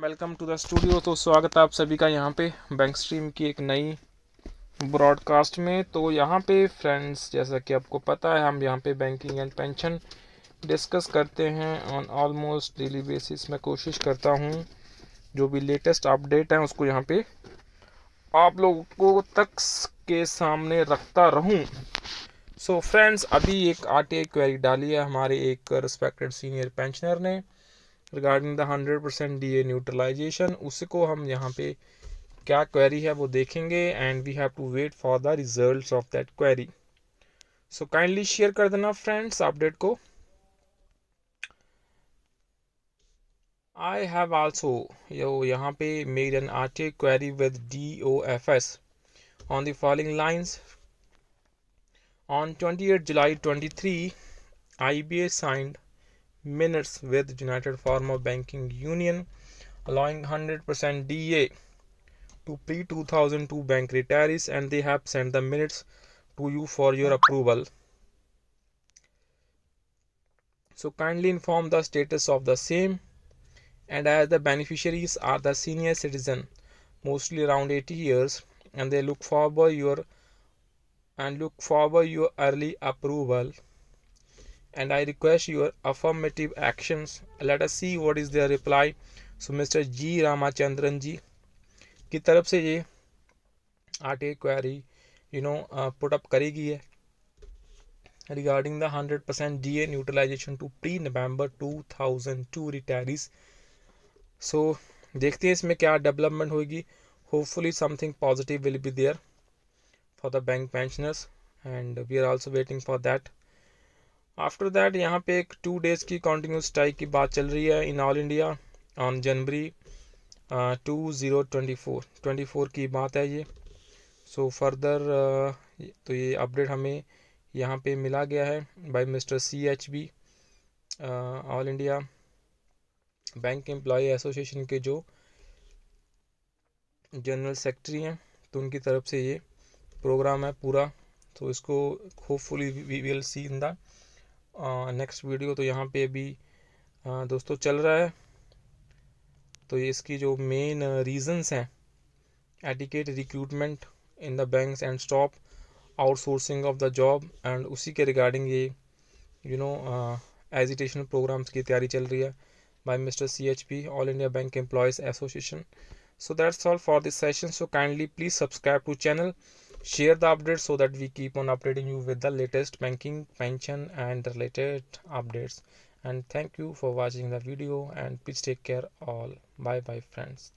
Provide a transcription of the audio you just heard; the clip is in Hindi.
वेलकम टू द स्टूडियो तो स्वागत है आप सभी का यहाँ पे बैंक स्ट्रीम की एक नई ब्रॉडकास्ट में तो यहाँ पे फ्रेंड्स जैसा कि आपको पता है हम यहाँ पे बैंकिंग एंड पेंशन डिस्कस करते हैं ऑन ऑलमोस्ट डेली बेसिस मैं कोशिश करता हूँ जो भी लेटेस्ट अपडेट है उसको यहाँ पे आप लोगों को तक के सामने रखता रहूँ सो फ्रेंड्स अभी एक आरटीआई क्वेरी डाली है हमारे एक रिस्पेक्टेड सीनियर पेंशनर ने regarding the hundred percent D A neutralization उसको हम यहाँ पे क्या क्वेरी है वो देखेंगे and we have to wait for the result of that query so kindly share कर देना फ्रेंड्स अपडेट को आई हैव आल्सो यो यहाँ पे made an R T query with D O F S on the following lines on twenty eight July twenty three I B A signed minutes with United Farmer Banking Union, allowing 100% DA to pre 2002 bank retirees, and they have sent the minutes to you for your approval. So kindly inform the status of the same and as the beneficiaries are the senior citizen mostly around 80 years and they look forward your and look forward your early approval and I request your affirmative actions. Let us see what is their reply. So Mr. G. Ramachandran ji, ki taraf se ye query, you know, uh, put up karegi hai regarding the 100% DA neutralization to pre-November 2002 retirees. So, dekhte hai isme kya development hoegi. Hopefully something positive will be there for the bank pensioners and we are also waiting for that. After that यहाँ पे एक टू डेज़ की कॉन्टीन्यूस स्ट्राइक की बात चल रही है in all India on January two zero twenty four twenty four की बात है ये सो so, फर्दर uh, तो ये अपडेट हमें यहाँ पे मिला गया है by mister C H B all India bank employ association के जो जनरल सेक्रेटरी हैं तो उनकी तरफ से ये प्रोग्राम है पूरा तो इसको hopefully we will see in the next video तो यहाँ पे अभी दोस्तों चल रहा है तो इसकी जो मेन रीजंस हैं adequate recruitment in the banks and stop outsourcing of the job and उसी के रिगार्डिंग ये यू नो एजुटेशन प्रोग्राम्स की तैयारी चल रही है by mister CHP, all India bank employees association so that's all for this session so kindly please subscribe to channel share the updates so that we keep on updating you with the latest banking pension and related updates and thank you for watching the video and please take care all bye bye friends